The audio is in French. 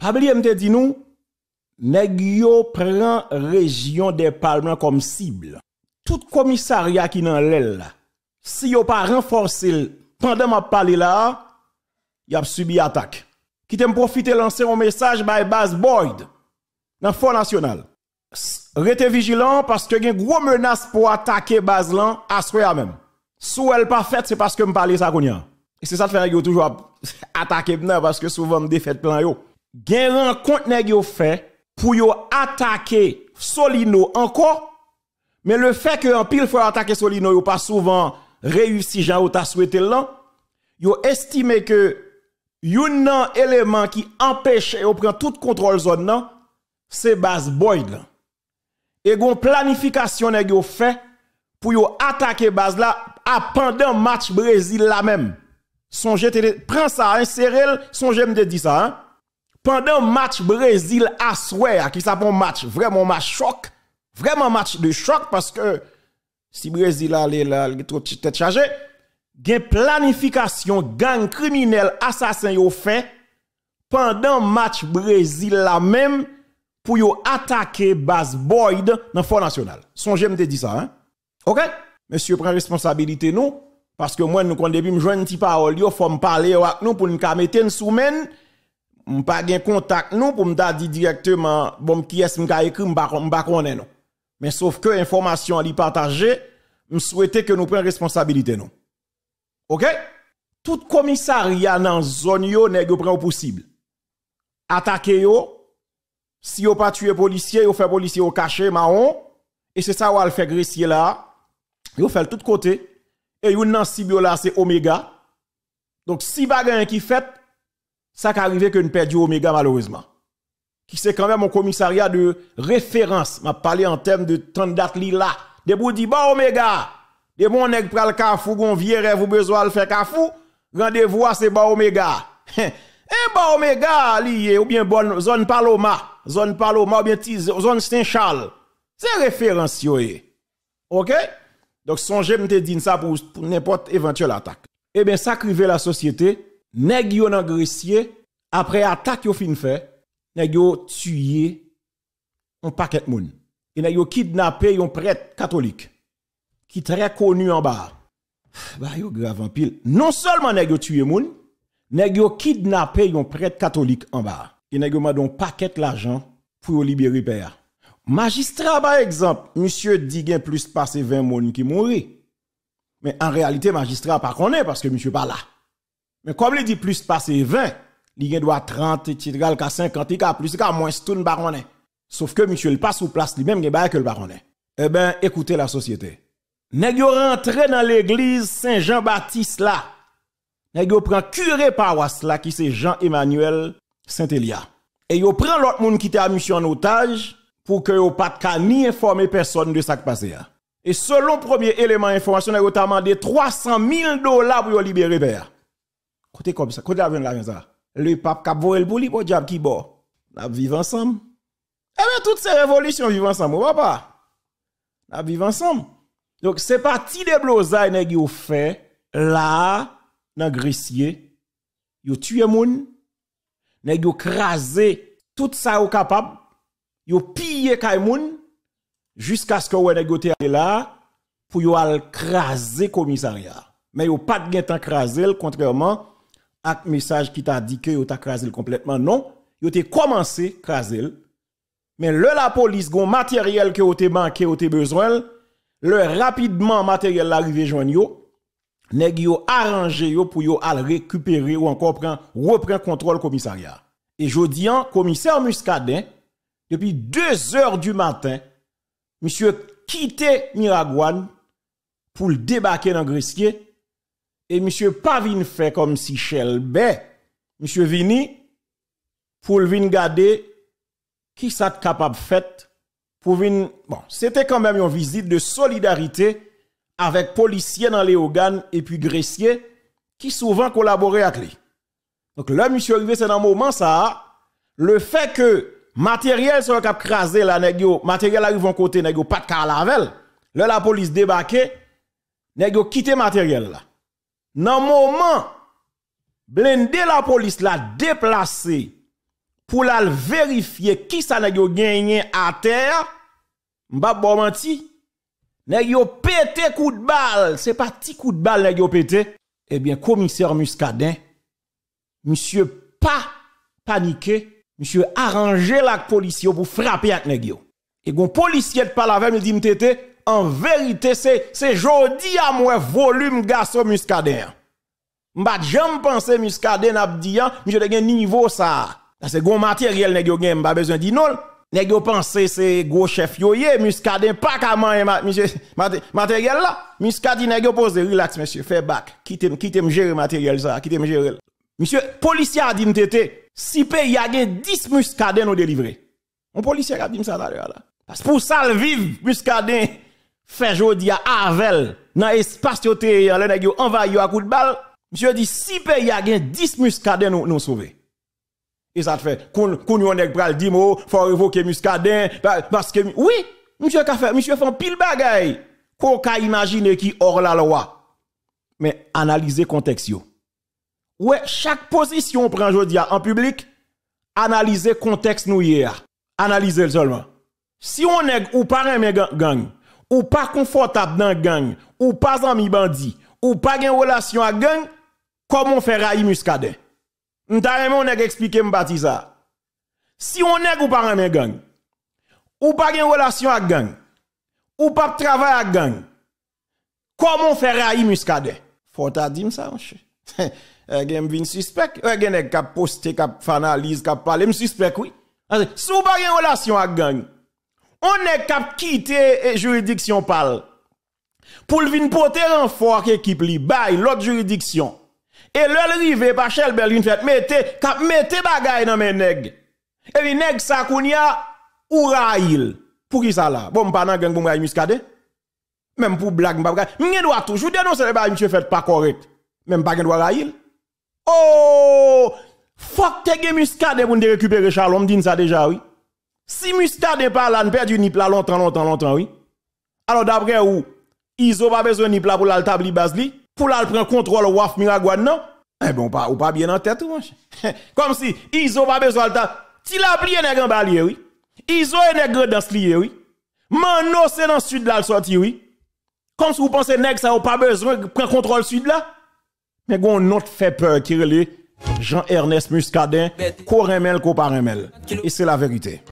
Pas oublier dit nous nèg yo prend région des parlements comme cible. Tout commissariat qui dans l'aile là. Si yo pas renforcé pendant m'a parler là, y a subi attaque. Qui t'aime profiter lancer un message by Bas Boyd dans Front National. Rete vigilant parce que une grosse menace pour attaquer base là à soi même. Sou elle pas fait, c'est parce que me parler ça qu'on Et c'est ça que fait toujours attaquer parce que souvent me plein plan yo gen rencontre nèg yo fait pour yo attaquer Solino encore mais le fait que en pile fois attaquer Solino yo pas souvent réussi Jean ou souhaité là yo estimé que yon un élément qui empêche yo prend tout contrôle zone nan c'est base Boyd là et gon planification nèg fait pour yo attaquer base là pendant match Brésil là même songez prends ça insérer songez me dire ça hein pendant match Brésil à qui s'appelle match, vraiment match choc, vraiment match de choc parce que si Brésil là, il est trop tête chargée, planification gang criminel assassin yo fait pendant match Brésil la même pour attaquer Bas Boyd dans Fort National. Songez de dit ça hein. OK Monsieur prend responsabilité nous parce que moi nous quand depuis me joindre une petite parole faut parler avec nous pour nous mettre semaine n'ai pas de contact nous pour me dire directement bon qui est-ce m'a écrit pas connait non mais sauf que information à lui partager me souhaiter que nous prenions responsabilité non OK tout commissariat dans zone n'est pas possible attaquer yo si yo pas tuer policier yo fait policier au caché et c'est ça ou fait gressier là yo e fait tout côté et yo nan cible là c'est oméga donc si bagarre qui fait ça qui arrive que nous perdions Omega malheureusement. Qui c'est quand même mon commissariat de référence. M'a parlé en termes de temps d'atli là. De vous dit, Omega, de bon nèg pral kafou, gon vieux vous ou besoin le faire kafou, rendez-vous à ce « bon Omega. Eh, eh bon Omega lié, ou bien bonne zone Paloma, zone Paloma, ou bien zone Saint-Charles. C'est référence yo. Eh. OK? Donc songez m'te dit ça pour, n'importe éventuelle attaque. Eh bien, ça crivait la société, nèg yo nan après attaque yo fin fait nèg yo tué un paquet moun et nèg yo kidnappé un prêtre catholique qui très connu en bas bah yo grave en non seulement nèg yo tué moun nèg yo kidnappé un prêtre catholique en bas et nèg yo un paquet d'argent pour libérer père magistrat par exemple monsieur dit a plus passé 20 moun qui mourit, mais en réalité magistrat pas connaît parce que monsieur pas là mais comme il dit plus passé 20, il doit 30, il 50, il plus, il moins, tout le baronnet. Sauf que monsieur le passe sous place lui-même, il que le baronnet. Eh bien, écoutez la société. Nèg rentré dans l'église Saint-Jean-Baptiste là. prenez prend curé paroisse là qui c'est Jean-Emmanuel Saint-Elia. Et il prend l'autre monde qui était à mission en otage pour que yo pas de ni informer personne de ce qui passé hein. Et selon le premier élément d'information, vous des demandé 300 000 dollars pour yo libérer Côté comme ça, côté avion l'avion ça. Le pape cap voler pour lui pour diable qui boit. La vivre ensemble. Eh bien toutes ces révolutions vivent ensemble, papa. La vivre ensemble. Donc c'est parti des blosailles nèg ont fait là dans grissier. Yo tué moun. Nèg yo crasé tout ça au capable. Yo pillé kay moun jusqu'à ce que vous négociez là pour vous craser le commissariat. Mais yo pas de temps craser, contrairement avec message qui t'a dit que tu as crasé complètement. Non, Tu as commencé crasé. Mais le la police gon matériel que tu t'a manqué, tu t'a besoin, le rapidement matériel l'arrivé joindre yo, nèg yo arrangé pour yo al récupérer ou encore prend reprend contrôle commissariat. Et je dis... commissaire Muscadin depuis 2 heures du matin, monsieur quitté Miragouane pour le débarquer dans Gressier et monsieur Pavin fait comme si Shelbé, monsieur vini pour vin garder qui ça capable fait pour vin bon, c'était quand même une visite de solidarité avec policiers dans les organes et puis Gressier qui souvent collaboraient avec lui. Donc là monsieur arrivé c'est dans le moment ça le fait que matériel soit cap craser là matériel arrive en côté pas de caravelle. Là la police débarqué nèg quitté matériel là dans moment où la police la déplacé pour la vérifier qui ça l'a gagné à terre m'pa bon menti pété coup de balle c'est pas petit coup de balle n'a pété Eh bien commissaire muscadin monsieur pas paniqué monsieur arrangé la police pour frapper avec n'a et gon policier de parler avec me dit en vérité, c'est jodi à moi volume garçon muscadet. M'bat jamais pensé muscadet n'a dit, Monsieur j'ai niveau ça. C'est gros matériel, nèg yo gen, pas besoin d'y non. Nèg yo pensé c'est gros chef yo ye, muscadet pas comment monsieur matériel là. Muscadet nèg yo pose relax monsieur, fais back. Quittez, quittez me gérer matériel ça, Quittez me gérer. Monsieur policier a dit m'tété, si y a gen 10 muscadet ou délivré. Un policier a dit ça d'ailleurs là. Parce pour ça le muscadet fait jodi avel dans espace yo te là nèg yo envahi à coup de balle monsieur dit si pays a gen 10 muscadins nous nous sauver et ça te fait qu'on yon nèg pral dit mo oh, faut révoquer muscadin parce que oui monsieur a fait monsieur font pile bagay qu'on ka imaginer qui hors la loi mais analyser contexte yo ouais chaque position prend jodi en public analyser contexte nous hier analyser seulement si on nèg ou pas un gang ou pas confortable dans gang, ou pas en mi-bandi, ou pas une relation à gang, comment faire raï muscadet? Je on vous expliqué m'bati ça. Si on est ou pas un gang, ou pas une relation à gang, ou pas travail à gang, comment faire raï muscadet? Faut ta dire ça, eh, gen vin suspect ou eh, gen nèg k'ap poster k'ap qui k'ap parler me suspect oui si ou pas une relation à gang on est cap quitter juridiction pal. Pour le vin porter fort équipe li bay l'autre juridiction. Et le rive par Berlin, fait mette cap mette bagay dans mes nèg. Et les nèg sa kounya ou rail. Pour qui ça là? Bon pas dans gang pour rail Même pour blague m'pa M'gen doit toujours dénoncer le bail monsieur fait pas correct. Même pas gen rail. Oh! Fuck te gemuscadé pour récupérer Charles, on dit ça déjà oui. Si Mustard n'est pas là, ne perdu ni plat longtemps, longtemps, longtemps, oui. Alors d'après où, ils ont pas besoin ni plat pour l'établir Basli, pour la prendre contrôle Waf Miragouane, non? Eh bon pas, ou pas bien en tête, manche. Comme si, ils ont pas besoin de Si la pli un grand balier, oui. Ils ont nègre dans ce oui. Mano, c'est dans le sud là, le sorti, oui. Comme si vous pensez que ça n'a pas besoin de prendre contrôle sud là. Mais on notre fait peur qui relève Jean-Ernest Muscadin, co Coparemel. Et c'est la vérité.